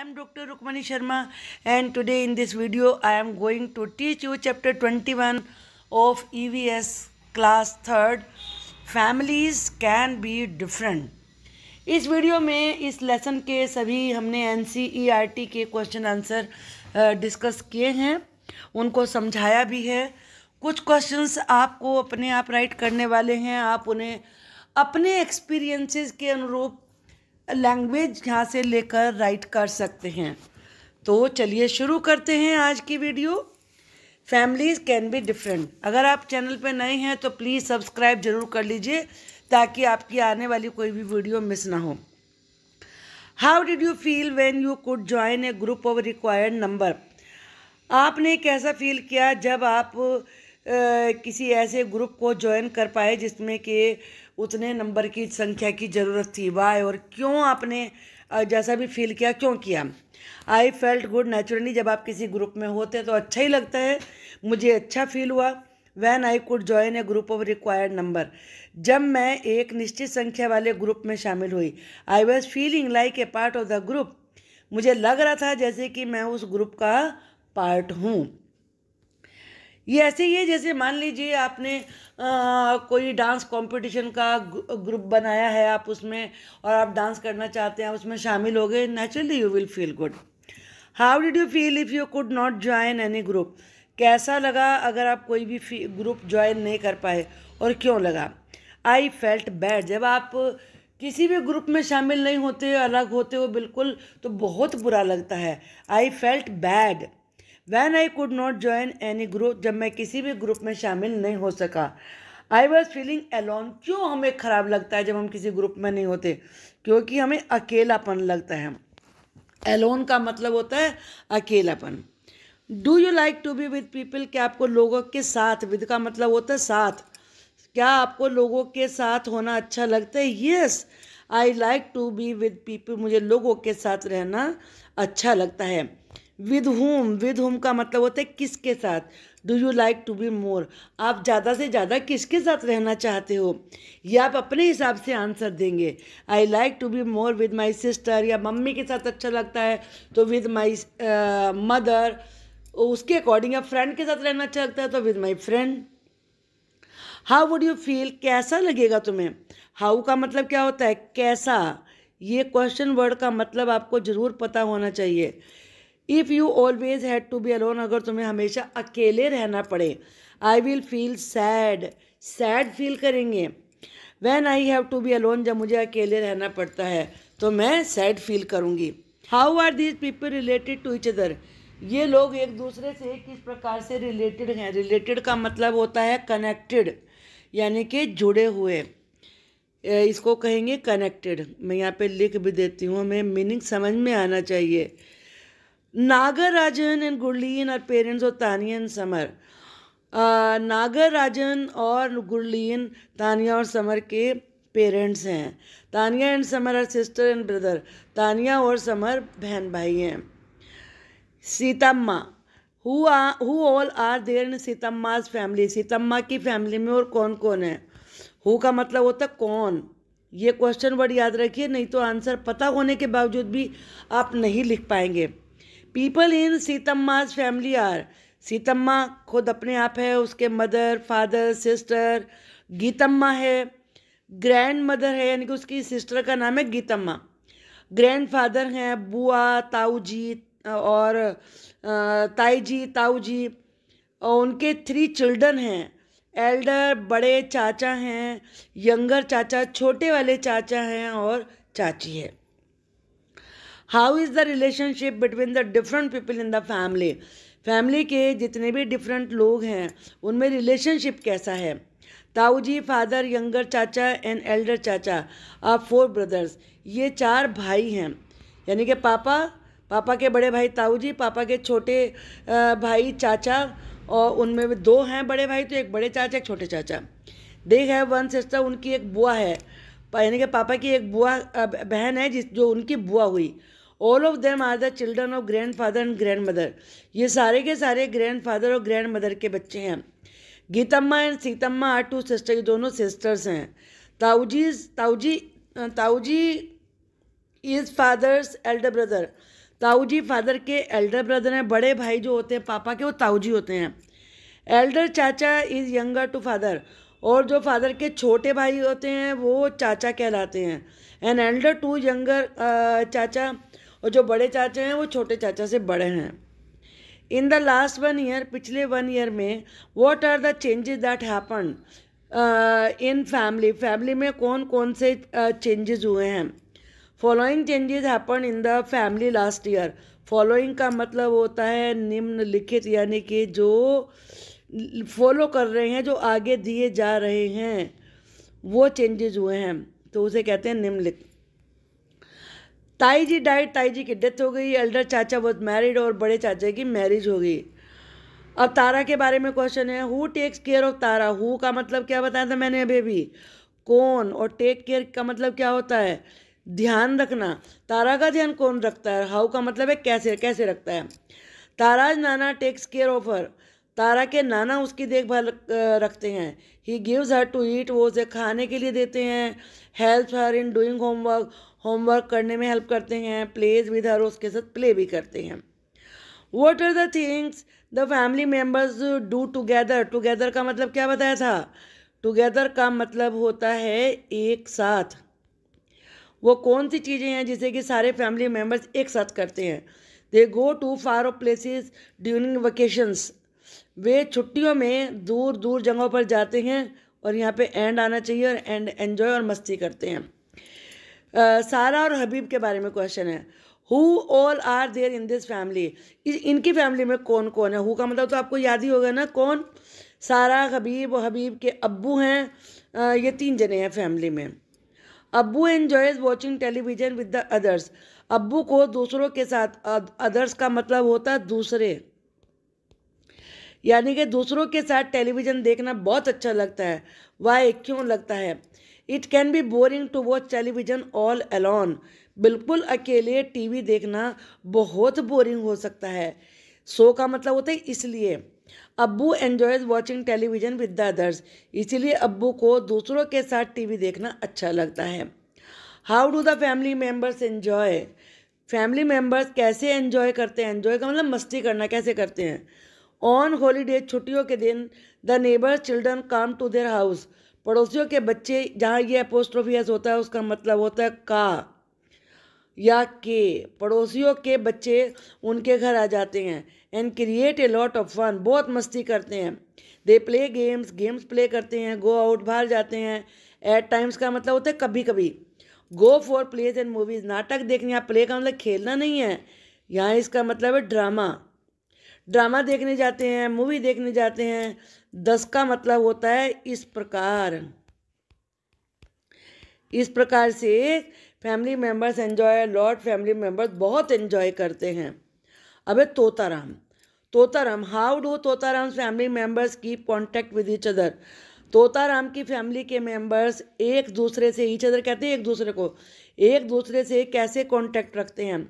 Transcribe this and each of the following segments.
I am doctor Rukmani Sharma and today in this video I am going to teach you chapter twenty one of E class third families can be different इस video में इस lesson के सभी हमने N e के question answer discuss किए हैं उनको समझाया भी है कुछ क्वेश्चंस आपको अपने आप राइट करने वाले हैं आप उन्हें अपने एक्सपीरियंसेस के अनुरूप लैंग्वेज यहाँ से लेकर राइट कर सकते हैं तो चलिए शुरू करते हैं आज की video families can be different अगर आप चैनल पर नए हैं तो प्लीज़ सब्सक्राइब जरूर कर लीजिए ताकि आपकी आने वाली कोई भी वीडियो मिस ना हो how did you feel when you could join a group of required number आपने कैसा फील किया जब आप आ, किसी ऐसे ग्रुप को ज्वाइन कर पाए जिसमें कि उतने नंबर की संख्या की ज़रूरत थी वाई और क्यों आपने जैसा भी फील किया क्यों किया आई फेल्ट गुड नेचुरली जब आप किसी ग्रुप में होते तो अच्छा ही लगता है मुझे अच्छा फील हुआ when I could join a group of required number जब मैं एक निश्चित संख्या वाले ग्रुप में शामिल हुई I was feeling like a part of the group मुझे लग रहा था जैसे कि मैं उस ग्रुप का पार्ट हूँ ये ऐसे ही है जैसे मान लीजिए आपने आ, कोई डांस कंपटीशन का ग्रुप बनाया है आप उसमें और आप डांस करना चाहते हैं उसमें शामिल हो गए naturally you will feel good how did you feel if you could not join any group कैसा लगा अगर आप कोई भी ग्रुप ज्वाइन नहीं कर पाए और क्यों लगा आई फेल्ट बैड जब आप किसी भी ग्रुप में शामिल नहीं होते अलग होते हो बिल्कुल तो बहुत बुरा लगता है I felt bad when I could not join any group जब मैं किसी भी ग्रुप में शामिल नहीं हो सका आई वॉज फीलिंग एलोन क्यों हमें ख़राब लगता है जब हम किसी ग्रुप में नहीं होते क्योंकि हमें अकेलापन लगता है एलोन का मतलब होता है अकेलापन do you like to be with people क्या आपको लोगों के साथ विद का मतलब होता है साथ क्या आपको लोगों के साथ होना अच्छा लगता है yes I like to be with people मुझे लोगों के साथ रहना अच्छा लगता है विद होम विद होम का मतलब होता है किसके साथ do you like to be more आप ज़्यादा से ज़्यादा किसके साथ रहना चाहते हो या आप अपने हिसाब से आंसर देंगे I like to be more with my sister या मम्मी के साथ अच्छा लगता है तो विद माई मदर उसके अकॉर्डिंग आप फ्रेंड के साथ रहना अच्छा लगता है तो with my friend how would you feel कैसा लगेगा तुम्हें हाउ का मतलब क्या होता है कैसा ये क्वेश्चन वर्ड का मतलब आपको ज़रूर पता होना चाहिए if you always had to be alone अगर तुम्हें हमेशा अकेले रहना पड़े I will feel sad sad feel करेंगे when I have to be alone जब मुझे अकेले रहना पड़ता है तो मैं सैड फील करूँगी how are these people related to each other ये लोग एक दूसरे से किस प्रकार से रिलेटेड हैं रिलेटेड का मतलब होता है कनेक्टेड यानी कि जुड़े हुए इसको कहेंगे कनेक्टेड मैं यहाँ पे लिख भी देती हूँ हमें मीनिंग समझ में आना चाहिए Nagarajan and Gurleen are parents of Tania and Samar Nagarajan और गुरलीन तानिया और समर के पेरेंट्स हैं Tania and Samar are sister and brother Tania और समर बहन भाई हैं Seethamma who who all are there in Seethamma's family Seethamma की फैमिली में और कौन कौन है हु का मतलब होता कौन ये क्वेश्चन वर्ड याद रखिए नहीं तो आंसर पता होने के बावजूद भी आप नहीं लिख पाएंगे people in Seethamma's family are Seethamma खुद अपने आप है उसके मदर फादर सिस्टर गीतम्मा है ग्रैंड मदर है यानी कि उसकी सिस्टर का नाम है गीतम्मा ग्रैंड फादर हैं बुआ ताऊ जी और ताई जी ताऊ जी और उनके थ्री चिल्ड्रन हैं एल्डर बड़े चाचा हैं यंगर चाचा छोटे वाले चाचा हैं और चाची है how is the relationship between the different people in the family family के जितने भी डिफरेंट लोग हैं उनमें रिलेशनशिप कैसा है ताऊ जी फादर यंगर चाचा एंड एल्डर चाचा और फोर ब्रदर्स ये चार भाई हैं यानी कि पापा पापा के बड़े भाई ताऊ जी पापा के छोटे भाई चाचा और उनमें भी दो हैं बड़े भाई तो एक बड़े चाचा एक छोटे चाचा दे है वन सिस्टर उनकी एक बुआ है यानी कि पापा की एक बुआ बहन है जिस जो उनकी बुआ हुई all of them are the children of grandfather and grandmother ये सारे के सारे ग्रैंड फादर और ग्रैंड मदर के बच्चे हैं Geethamma and Seethamma are two sister ये दोनों सिस्टर्स हैं ताऊजी ताऊजी ताऊजी इज़ फादर्स एल्डर ब्रदर ताऊजी फादर के एल्डर ब्रदर हैं बड़े भाई जो होते हैं पापा के वो ताऊजी होते हैं एल्डर चाचा इज़ यंगर टू फादर और जो फादर के छोटे भाई होते हैं वो चाचा कहलाते हैं एन एल्डर टू यंगर चाचा और जो बड़े चाचा हैं वो छोटे चाचा से बड़े हैं in the last one year पिछले वन ईयर में what are the changes that happen in family family में कौन कौन से चेंजेज uh, हुए हैं following changes happen in the family last year following का मतलब होता है निम्नलिखित यानी कि जो फॉलो कर रहे हैं जो आगे दिए जा रहे हैं वो चेंजेज हुए हैं तो उसे कहते हैं निम्नलिखित ताई जी डाइट ताई जी की डेथ हो गई एल्डर चाचा वॉज मैरिड और बड़े चाचा की मैरिज हो गई अब तारा के बारे में क्वेश्चन है who takes care of Tara who का मतलब क्या बताया था मैंने अभी भी कौन और टेक केयर का मतलब क्या होता है ध्यान रखना तारा का ध्यान कौन रखता है हाउ का मतलब है कैसे कैसे रखता है ताराज नाना takes care of her Tara के नाना उसकी देखभाल रखते हैं he gives her to eat वो उसे खाने के लिए देते हैं help her in doing homework homework करने में हेल्प करते हैं प्लेज विद हर उसके साथ प्ले भी करते हैं what are the things the family members do together together का मतलब क्या बताया था टुगेदर का मतलब होता है एक साथ वो कौन सी चीज़ें हैं जिसे कि सारे फैमिली मेम्बर्स एक साथ करते हैं they go to far places during vacations वे छुट्टियों में दूर दूर जगहों पर जाते हैं और यहाँ पे एंड आना चाहिए और एंड एन्जॉय और मस्ती करते हैं सारा और हबीब के बारे में क्वेश्चन है who all are there in this family इनकी फैमिली में कौन कौन है हु का मतलब तो आपको याद ही होगा ना कौन सारा हबीब और हबीब के अब्बू हैं ये तीन जने हैं फैमिली में अब्बू enjoys watching television with the others अब्बू को दूसरों के साथ अदर्स का मतलब होता है दूसरे यानी कि दूसरों के साथ टेलीविज़न देखना बहुत अच्छा लगता है वाह क्यों लगता है it can be boring to watch television all alone बिल्कुल अकेले टीवी देखना बहुत बोरिंग हो सकता है सो so का मतलब होता है इसलिए अब्बू enjoys watching television with the others इसीलिए अब्बू को दूसरों के साथ टीवी देखना अच्छा लगता है how do the family members enjoy family members कैसे एन्जॉय करते हैं एन्जॉय का मतलब मस्ती करना कैसे करते हैं ऑन हॉलीडे छुट्टियों के दिन the neighbour children come to their house पड़ोसियों के बच्चे जहाँ ये अपोस्ट्रोफियस होता है उसका मतलब होता है का या के पड़ोसियों के बच्चे उनके घर आ जाते हैं and create a lot of fun बहुत मस्ती करते हैं they play games games play करते हैं गो आउट बाहर जाते हैं एट टाइम्स का मतलब होता है कभी कभी go for plays and movies नाटक देखने या प्ले का मतलब खेलना नहीं है यहाँ इसका मतलब है ड्रामा ड्रामा देखने जाते हैं मूवी देखने जाते हैं दस का मतलब होता है इस प्रकार इस प्रकार से family members enjoy lord family members बहुत एन्जॉय करते हैं अब है Totaram Totaram how do Totaram family members keep contact with each other Totaram की फैमिली के मेंबर्स एक दूसरे से ईच अदर कहते हैं एक दूसरे को एक दूसरे से कैसे कांटेक्ट रखते हैं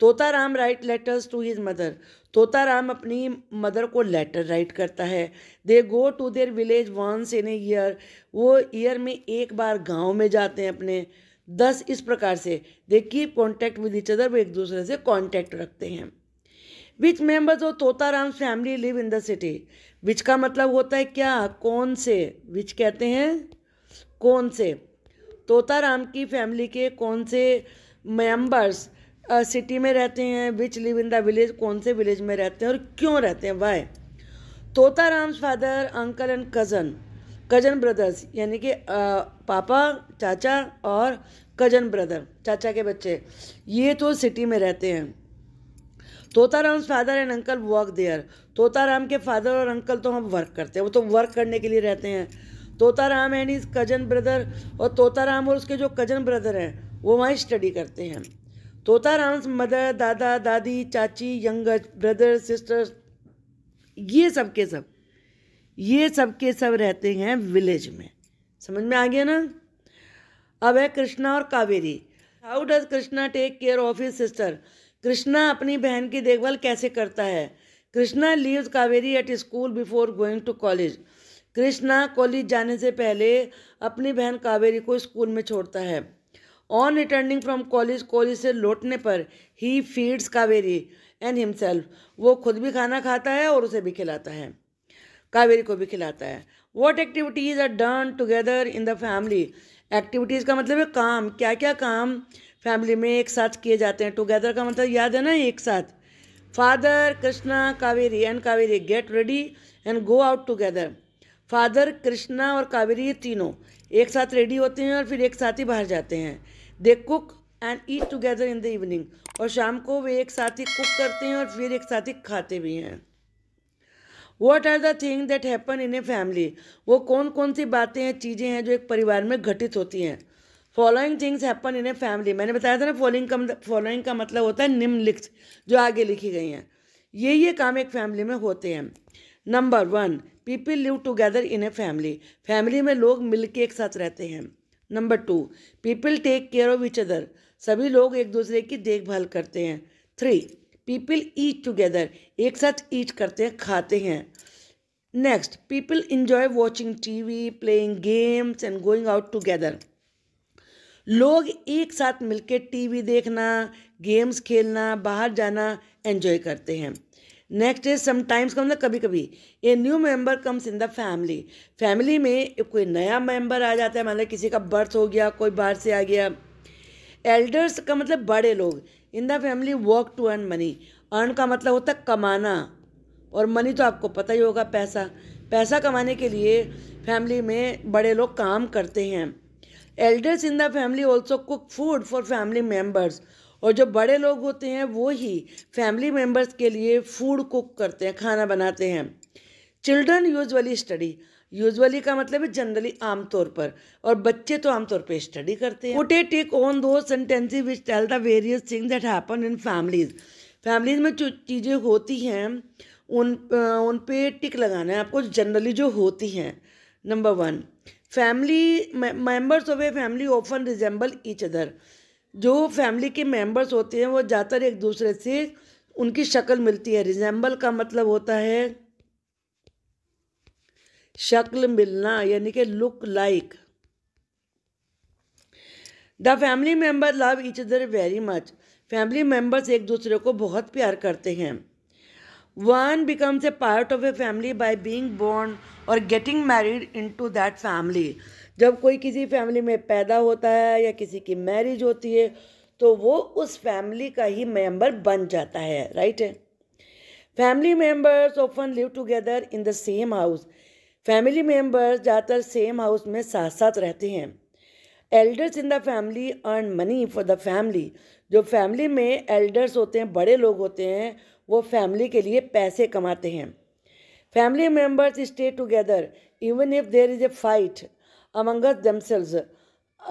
Totaram write letters to his mother Totaram अपनी मदर को लेटर राइट करता है they go to their village once in a year वो ईयर में एक बार गांव में जाते हैं अपने दस इस प्रकार से they keep contact with each other वो एक दूसरे से कॉन्टैक्ट रखते हैं which members of Totaram family live in the city which का मतलब होता है क्या कौन से विच कहते हैं कौन से तोताराम की फैमिली के कौन से मेम्बर्स सिटी में रहते हैं which live in the village कौन से विलेज में रहते हैं और क्यों रहते हैं why Tota Ram father uncle and cousin cousin brothers यानी कि पापा चाचा और कज़न ब्रदर चाचा के बच्चे ये तो सिटी में रहते हैं Tota Ram father and uncle work there Ram के फादर और अंकल तो हम वर्क करते हैं वो तो वर्क करने के लिए रहते हैं Tota Ram and is cousin brother और तोता राम और उसके जो कज़न ब्रदर हैं वो वहीं स्टडी करते हैं तोता राम मदर दादा दादी चाची यंग ब्रदर सिस्टर ये सब के सब ये सब के सब रहते हैं विलेज में समझ में आ गया ना अब है कृष्णा और Kaveri how does Krishna take care of his sister Krishna अपनी बहन की देखभाल कैसे करता है Krishna leaves Kaveri at school before going to college Krishna college जाने से पहले अपनी बहन कावेरी को स्कूल में छोड़ता है on returning from college college से लौटने पर ही फीड्स कावेरी एंड हिमसेल्फ वो खुद भी खाना खाता है और उसे भी खिलाता है कावेरी को भी खिलाता है what activities are done together in the family activities का मतलब है काम क्या क्या काम फैमिली में एक साथ किए जाते हैं टुगेदर का मतलब याद है ना एक साथ father Krishna Kaveri and Kaveri get ready and go out together father Krishna और कावेरी तीनों एक साथ रेडी होते हैं और फिर एक साथ ही बाहर जाते हैं they cook and eat together in the evening और शाम को वे एक साथ ही कुक करते हैं और फिर एक साथ ही खाते भी हैं what are the thing that happen in a family वो कौन कौन सी बातें हैं चीज़ें हैं जो एक परिवार में घटित होती हैं following things happen in a family मैंने बताया था ना फॉलोइंग का फॉलोइंग मतलब- का मतलब होता है निम्नलिखित जो आगे लिखी गई हैं ये ये काम एक फैमिली में होते हैं number one people live together in a family family में लोग मिलके एक साथ रहते हैं number two people take care of each other सभी लोग एक दूसरे की देखभाल करते हैं थ्री पीपल ईट टुगेदर एक साथ ईट करते हैं खाते हैं next people enjoy watching T V playing games and going out together लोग एक साथ मिलकर टीवी देखना गेम्स खेलना बाहर जाना एंजॉय करते हैं नेक्स्ट इज समाइम्स का मतलब कभी कभी a new member comes in the family family में कोई नया मेंबर आ जाता है मतलब किसी का बर्थ हो गया कोई बाहर से आ गया एल्डर्स का मतलब बड़े लोग in the family work to earn money earn का मतलब होता है कमाना और मनी तो आपको पता ही होगा पैसा पैसा कमाने के लिए फैमिली में बड़े लोग काम करते हैं elders in the family also cook food for family members और जो बड़े लोग होते हैं वो ही फैमिली मेम्बर्स के लिए फूड कुक करते हैं खाना बनाते हैं चिल्ड्रन यूजली स्टडी यूजली का मतलब है जनरली आमतौर पर और बच्चे तो आमतौर पर स्टडी करते हैं वोटे टेक ऑन दो sentences which tell the various thing that happen in families families में जो चीज़ें होती हैं उन उन पे टिक लगाना है आपको जनरली जो होती हैं number one family members of a family often resemble each other जो फैमिली के मेंबर्स होते हैं वो ज़्यादातर एक दूसरे से उनकी शक्ल मिलती है रिजेंबल का मतलब होता है शक्ल मिलना यानी कि look like the family member love each other very much family members एक दूसरे को बहुत प्यार करते हैं one becomes a part of a family by being born और getting married into that family जब कोई किसी फैमिली में पैदा होता है या किसी की मैरिज होती है तो वो उस फैमिली का ही मेंबर बन जाता है राइट है family members often live together in the same house family members ज़्यादातर सेम हाउस में साथ साथ रहते हैं elders in the family earn money for the family जो फैमिली में एल्डर्स होते हैं बड़े लोग होते हैं वो फैमिली के लिए पैसे कमाते हैं family members stay together even if there is a fight among themselves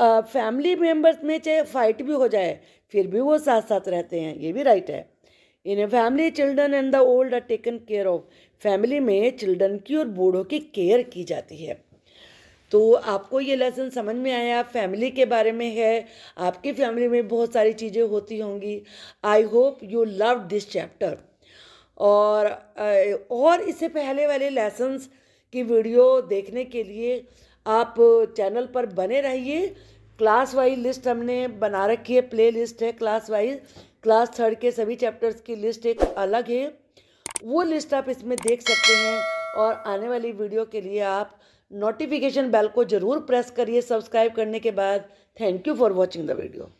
family members में चाहे फाइट भी हो जाए फिर भी वो साथ साथ रहते हैं ये भी राइट है in family children and the old are taken care of family में चिल्ड्रन की और बूढ़ों की केयर की जाती है तो आपको ये लेसन समझ में आया फैमिली के बारे में है आपकी फैमिली में बहुत सारी चीज़ें होती होंगी I hope you love this chapter और और इससे पहले वाले लेसन्स की वीडियो देखने के लिए आप चैनल पर बने रहिए क्लास वाइज लिस्ट हमने बना रखी है प्ले लिस्ट है क्लास वाइज क्लास थर्ड के सभी चैप्टर्स की लिस्ट एक अलग है वो लिस्ट आप इसमें देख सकते हैं और आने वाली वीडियो के लिए आप नोटिफिकेशन बेल को ज़रूर प्रेस करिए सब्सक्राइब करने के बाद thank you for watching the video